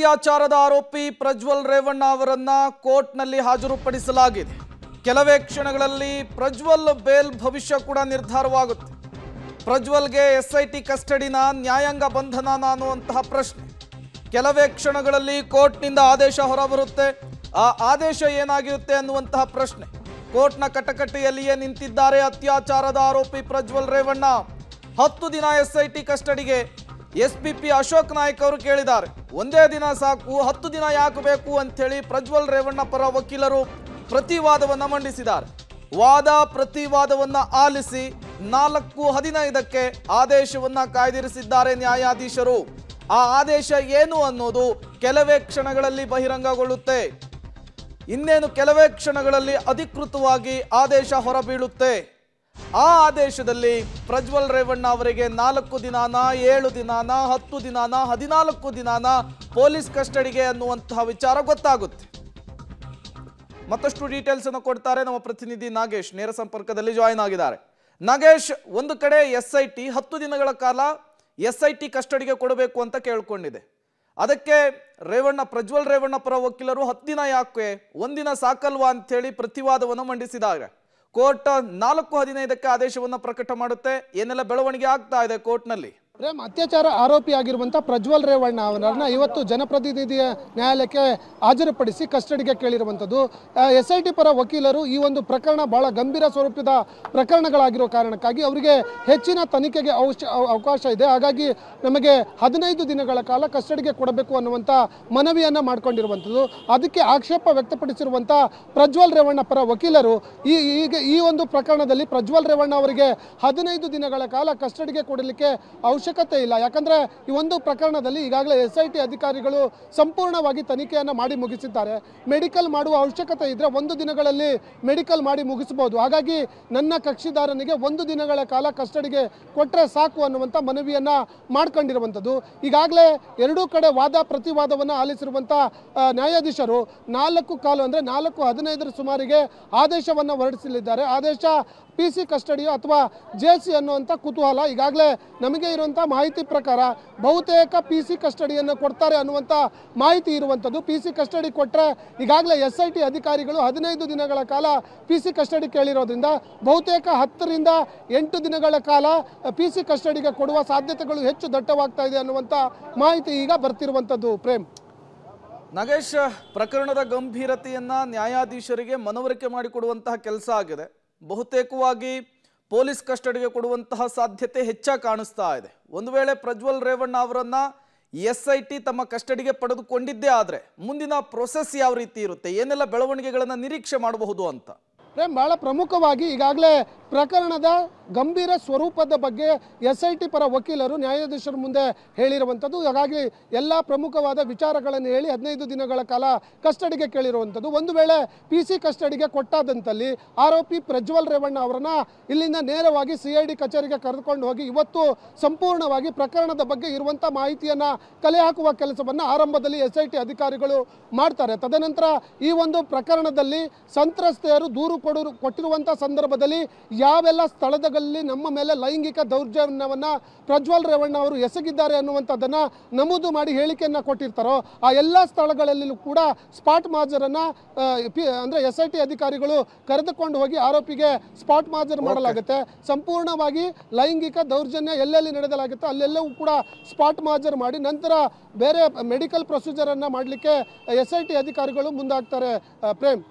ಅತ್ಯಾಚಾರದ ಆರೋಪಿ ಪ್ರಜ್ವಲ್ ರೇವಣ್ಣ ಅವರನ್ನ ಕೋರ್ಟ್ನಲ್ಲಿ ಹಾಜರುಪಡಿಸಲಾಗಿದೆ ಕೆಲವೇ ಕ್ಷಣಗಳಲ್ಲಿ ಪ್ರಜ್ವಲ್ ಬೇಲ್ ಭವಿಷ್ಯ ಕೂಡ ನಿರ್ಧಾರವಾಗುತ್ತೆ ಪ್ರಜ್ವಲ್ಗೆ ಎಸ್ಐಟಿ ಕಸ್ಟಡಿನ ನ್ಯಾಯಾಂಗ ಬಂಧನ ಅನ್ನುವಂತಹ ಪ್ರಶ್ನೆ ಕೆಲವೇ ಕ್ಷಣಗಳಲ್ಲಿ ಕೋರ್ಟ್ನಿಂದ ಆದೇಶ ಹೊರಬರುತ್ತೆ ಆ ಆದೇಶ ಏನಾಗಿರುತ್ತೆ ಅನ್ನುವಂತಹ ಪ್ರಶ್ನೆ ಕೋರ್ಟ್ನ ಕಟಕಟೆಯಲ್ಲಿಯೇ ನಿಂತಿದ್ದಾರೆ ಅತ್ಯಾಚಾರದ ಆರೋಪಿ ಪ್ರಜ್ವಲ್ ರೇವಣ್ಣ ಹತ್ತು ದಿನ ಎಸ್ಐಟಿ ಕಸ್ಟಡಿಗೆ S P P Ashok Nayak ಅವರು ಕೇಳಿದ್ದಾರೆ ಒಂದೇ ದಿನ ಸಾಕು ಹತ್ತು ದಿನ ಯಾಕೆ ಬೇಕು ಹೇಳಿ ಪ್ರಜ್ವಲ್ ರೇವಣ್ಣ ಪರ ವಕೀಲರು ಪ್ರತಿವಾದವನ್ನು ಮಂಡಿಸಿದ್ದಾರೆ ವಾದ ಪ್ರತಿವಾದವನ್ನು ಆಲಿಸಿ ನಾಲ್ಕು ಹದಿನೈದಕ್ಕೆ ಆದೇಶವನ್ನು ಕಾಯ್ದಿರಿಸಿದ್ದಾರೆ ನ್ಯಾಯಾಧೀಶರು ಆ ಆದೇಶ ಏನು ಅನ್ನೋದು ಕೆಲವೇ ಕ್ಷಣಗಳಲ್ಲಿ ಬಹಿರಂಗಗೊಳ್ಳುತ್ತೆ ಇನ್ನೇನು ಕೆಲವೇ ಕ್ಷಣಗಳಲ್ಲಿ ಅಧಿಕೃತವಾಗಿ ಆದೇಶ ಹೊರಬೀಳುತ್ತೆ ಆ ಆದೇಶದಲ್ಲಿ ಪ್ರಜ್ವಲ್ ರೇವಣ್ಣ ಅವರಿಗೆ ನಾಲ್ಕು ದಿನಾನ ಏಳು ದಿನಾನ ಹತ್ತು ದಿನಾನ ಹದಿನಾಲ್ಕು ದಿನಾನ ಪೊಲೀಸ್ ಕಸ್ಟಡಿಗೆ ಅನ್ನುವಂತಹ ವಿಚಾರ ಗೊತ್ತಾಗುತ್ತೆ ಮತ್ತಷ್ಟು ಡೀಟೇಲ್ಸ್ ಅನ್ನು ಕೊಡ್ತಾರೆ ನಮ್ಮ ಪ್ರತಿನಿಧಿ ನಾಗೇಶ್ ನೇರ ಸಂಪರ್ಕದಲ್ಲಿ ಜಾಯಿನ್ ಆಗಿದ್ದಾರೆ ನಾಗೇಶ್ ಒಂದು ಕಡೆ ಎಸ್ ಐ ಟಿ ಹತ್ತು ದಿನಗಳ ಕಾಲ ಎಸ್ ಐ ಟಿ ಕಸ್ಟಡಿಗೆ ಕೊಡಬೇಕು ಅಂತ ಕೇಳಿಕೊಂಡಿದೆ ಅದಕ್ಕೆ ರೇವಣ್ಣ ಪ್ರಜ್ವಲ್ ರೇವಣ್ಣ ಪರ ವಕೀಲರು ಹತ್ತು ದಿನ ಯಾಕೆ ಒಂದಿನ ಸಾಕಲ್ವಾ ಹೇಳಿ ಪ್ರತಿವಾದವನ್ನು ಮಂಡಿಸಿದ್ದಾರೆ ಕೋರ್ಟ್ ನಾಲ್ಕು ಹದಿನೈದಕ್ಕೆ ಆದೇಶವನ್ನು ಪ್ರಕಟ ಮಾಡುತ್ತೆ ಏನೆಲ್ಲ ಬೆಳವಣಿಗೆ ಆಗ್ತಾ ಇದೆ ಕೋರ್ಟ್ನಲ್ಲಿ ಪ್ರೇಮ್ ಅತ್ಯಾಚಾರ ಆರೋಪಿಯಾಗಿರುವಂಥ ಪ್ರಜ್ವಲ್ ರೇವಣ್ಣ ಅವರನ್ನ ಇವತ್ತು ಜನಪ್ರತಿನಿಧಿಯ ನ್ಯಾಯಾಲಯಕ್ಕೆ ಹಾಜರುಪಡಿಸಿ ಕಸ್ಟಡಿಗೆ ಕೇಳಿರುವಂಥದ್ದು ಎಸ್ ಐ ಟಿ ಪರ ವಕೀಲರು ಈ ಒಂದು ಪ್ರಕರಣ ಬಹಳ ಗಂಭೀರ ಸ್ವರೂಪದ ಪ್ರಕರಣಗಳಾಗಿರುವ ಕಾರಣಕ್ಕಾಗಿ ಅವರಿಗೆ ಹೆಚ್ಚಿನ ತನಿಖೆಗೆ ಅವಕಾಶ ಇದೆ ಹಾಗಾಗಿ ನಮಗೆ ಹದಿನೈದು ದಿನಗಳ ಕಾಲ ಕಸ್ಟಡಿಗೆ ಕೊಡಬೇಕು ಅನ್ನುವಂಥ ಮನವಿಯನ್ನು ಮಾಡಿಕೊಂಡಿರುವಂಥದ್ದು ಅದಕ್ಕೆ ಆಕ್ಷೇಪ ವ್ಯಕ್ತಪಡಿಸಿರುವಂಥ ಪ್ರಜ್ವಲ್ ರೇವಣ್ಣ ಪರ ವಕೀಲರು ಈ ಈಗ ಈ ಒಂದು ಪ್ರಕರಣದಲ್ಲಿ ಪ್ರಜ್ವಲ್ ರೇವಣ್ಣ ಅವರಿಗೆ ಹದಿನೈದು ದಿನಗಳ ಕಾಲ ಕಸ್ಟಡಿಗೆ ಕೊಡಲಿಕ್ಕೆ ಅವಶ್ಯ ಅವಶ್ಯಕತೆ ಇಲ್ಲ ಯಾಕಂದ್ರೆ ಈ ಒಂದು ಪ್ರಕರಣದಲ್ಲಿ ಈಗಾಗಲೇ ಎಸ್ ಐ ಟಿ ಅಧಿಕಾರಿಗಳು ಸಂಪೂರ್ಣವಾಗಿ ತನಿಖೆಯನ್ನು ಮಾಡಿ ಮುಗಿಸಿದ್ದಾರೆ ಮೆಡಿಕಲ್ ಮಾಡುವ ಅವಶ್ಯಕತೆ ಇದ್ದರೆ ಒಂದು ದಿನಗಳಲ್ಲಿ ಮೆಡಿಕಲ್ ಮಾಡಿ ಮುಗಿಸಬಹುದು ಹಾಗಾಗಿ ನನ್ನ ಕಕ್ಷಿದಾರನಿಗೆ ಒಂದು ದಿನಗಳ ಕಾಲ ಕಸ್ಟಡಿಗೆ ಕೊಟ್ಟರೆ ಸಾಕು ಅನ್ನುವಂಥ ಮನವಿಯನ್ನ ಮಾಡ್ಕೊಂಡಿರುವಂಥದ್ದು ಈಗಾಗಲೇ ಎರಡೂ ಕಡೆ ವಾದ ಪ್ರತಿವಾದವನ್ನು ಆಲಿಸಿರುವಂತಹ ನ್ಯಾಯಾಧೀಶರು ನಾಲ್ಕು ಕಾಲು ಅಂದ್ರೆ ನಾಲ್ಕು ಹದಿನೈದರ ಸುಮಾರಿಗೆ ಆದೇಶವನ್ನು ಹೊರಡಿಸಲಿದ್ದಾರೆ ಆದೇಶ ಪಿ ಸಿ ಕಸ್ಟಡಿಯೋ ಅಥವಾ ಜೆ ಸಿ ಅನ್ನುವಂಥ ಕುತೂಹಲ ಈಗಾಗಲೇ ನಮಗೆ ಇರುವಂಥ ಮಾಹಿತಿ ಪ್ರಕಾರ ಬಹುತೇಕ ಪಿ ಸಿ ಕಸ್ಟಡಿಯನ್ನು ಕೊಡ್ತಾರೆ ಅನ್ನುವಂಥ ಮಾಹಿತಿ ಇರುವಂಥದ್ದು ಪಿ ಸಿ ಕಸ್ಟಡಿ ಕೊಟ್ಟರೆ ಈಗಾಗಲೇ ಎಸ್ ಐ ಟಿ ಅಧಿಕಾರಿಗಳು ಹದಿನೈದು ದಿನಗಳ ಕಾಲ ಪಿ ಸಿ ಕಸ್ಟಡಿ ಕೇಳಿರೋದ್ರಿಂದ ಬಹುತೇಕ ಹತ್ತರಿಂದ ಎಂಟು ದಿನಗಳ ಕಾಲ ಪಿ ಸಿ ಕಸ್ಟಡಿಗೆ ಕೊಡುವ ಸಾಧ್ಯತೆಗಳು ಹೆಚ್ಚು ದಟ್ಟವಾಗ್ತಾ ಇದೆ ಅನ್ನುವಂಥ ಮಾಹಿತಿ ಈಗ ಬರ್ತಿರುವಂಥದ್ದು ಪ್ರೇಮ್ ನಗೇಶ್ ಪ್ರಕರಣದ ಗಂಭೀರತೆಯನ್ನು ನ್ಯಾಯಾಧೀಶರಿಗೆ ಮನವರಿಕೆ ಮಾಡಿಕೊಡುವಂತಹ ಕೆಲಸ ಆಗಿದೆ ಬಹುತೇಕವಾಗಿ ಪೊಲೀಸ್ ಕಸ್ಟಡಿಗೆ ಕೊಡುವಂತಹ ಸಾಧ್ಯತೆ ಹೆಚ್ಚಾಗಿ ಕಾಣಿಸ್ತಾ ಇದೆ ಒಂದು ವೇಳೆ ಪ್ರಜ್ವಲ್ ರೇವಣ್ಣ ಅವರನ್ನ ಎಸ್ ಐ ಟಿ ತಮ್ಮ ಕಸ್ಟಡಿಗೆ ಪಡೆದುಕೊಂಡಿದ್ದೇ ಆದರೆ ಮುಂದಿನ ಪ್ರೊಸೆಸ್ ಯಾವ ರೀತಿ ಇರುತ್ತೆ ಏನೆಲ್ಲ ಬೆಳವಣಿಗೆಗಳನ್ನು ನಿರೀಕ್ಷೆ ಮಾಡಬಹುದು ಅಂತ ಬಹಳ ಪ್ರಮುಖವಾಗಿ ಈಗಾಗಲೇ ಪ್ರಕರಣದ ಗಂಭೀರ ಸ್ವರೂಪದ ಬಗ್ಗೆ ಎಸ್ ಐ ಟಿ ಪರ ವಕೀಲರು ನ್ಯಾಯಾಧೀಶರ ಮುಂದೆ ಹೇಳಿರುವಂಥದ್ದು ಹಾಗಾಗಿ ಎಲ್ಲ ಪ್ರಮುಖವಾದ ವಿಚಾರಗಳನ್ನು ಹೇಳಿ ಹದಿನೈದು ದಿನಗಳ ಕಾಲ ಕಸ್ಟಡಿಗೆ ಕೇಳಿರುವಂಥದ್ದು ಒಂದು ವೇಳೆ ಪಿ ಸಿ ಕಸ್ಟಡಿಗೆ ಕೊಟ್ಟಾದಂತಲ್ಲಿ ಆರೋಪಿ ಪ್ರಜ್ವಲ್ ರೇವಣ್ಣ ಅವರನ್ನು ಇಲ್ಲಿಂದ ನೇರವಾಗಿ ಸಿ ಐ ಡಿ ಕಚೇರಿಗೆ ಕರೆದುಕೊಂಡು ಹೋಗಿ ಇವತ್ತು ಸಂಪೂರ್ಣವಾಗಿ ಪ್ರಕರಣದ ಬಗ್ಗೆ ಇರುವಂಥ ಮಾಹಿತಿಯನ್ನು ಕಲೆ ಹಾಕುವ ಕೆಲಸವನ್ನು ಆರಂಭದಲ್ಲಿ ಎಸ್ ಐ ಟಿ ಅಧಿಕಾರಿಗಳು ಮಾಡ್ತಾರೆ ತದನಂತರ ಈ ಒಂದು ಪ್ರಕರಣದಲ್ಲಿ ಸಂತ್ರಸ್ತೆಯರು ದೂರು ಕೊಡು ಕೊಟ್ಟಿರುವಂಥ ಸಂದರ್ಭದಲ್ಲಿ ಯಾವೆಲ್ಲ ಸ್ಥಳದಲ್ಲಿ ನಮ್ಮ ಮೇಲೆ ಲೈಂಗಿಕ ದೌರ್ಜನ್ಯವನ್ನು ಪ್ರಜ್ವಲ್ ರೇವಣ್ಣ ಅವರು ಎಸಗಿದ್ದಾರೆ ಅನ್ನುವಂಥದ್ದನ್ನು ನಮೂದು ಮಾಡಿ ಹೇಳಿಕೆಯನ್ನು ಕೊಟ್ಟಿರ್ತಾರೋ ಆ ಎಲ್ಲ ಸ್ಥಳಗಳಲ್ಲೂ ಕೂಡ ಸ್ಪಾಟ್ ಮಾಜರನ್ನು ಪಿ ಅಂದರೆ ಎಸ್ ಐ ಟಿ ಅಧಿಕಾರಿಗಳು ಕರೆದುಕೊಂಡು ಹೋಗಿ ಆರೋಪಿಗೆ ಸ್ಪಾಟ್ ಮಾಜರ್ ಮಾಡಲಾಗುತ್ತೆ ಸಂಪೂರ್ಣವಾಗಿ ಲೈಂಗಿಕ ದೌರ್ಜನ್ಯ ಎಲ್ಲೆಲ್ಲಿ ನಡೆದಲಾಗುತ್ತೆ ಅಲ್ಲೆಲ್ಲವೂ ಕೂಡ ಸ್ಪಾಟ್ ಮಾಜರ್ ಮಾಡಿ ನಂತರ ಬೇರೆ ಮೆಡಿಕಲ್ ಪ್ರೊಸೀಜರನ್ನು ಮಾಡಲಿಕ್ಕೆ ಎಸ್ ಐ ಟಿ ಅಧಿಕಾರಿಗಳು ಮುಂದಾಗ್ತಾರೆ ಪ್ರೇಮ್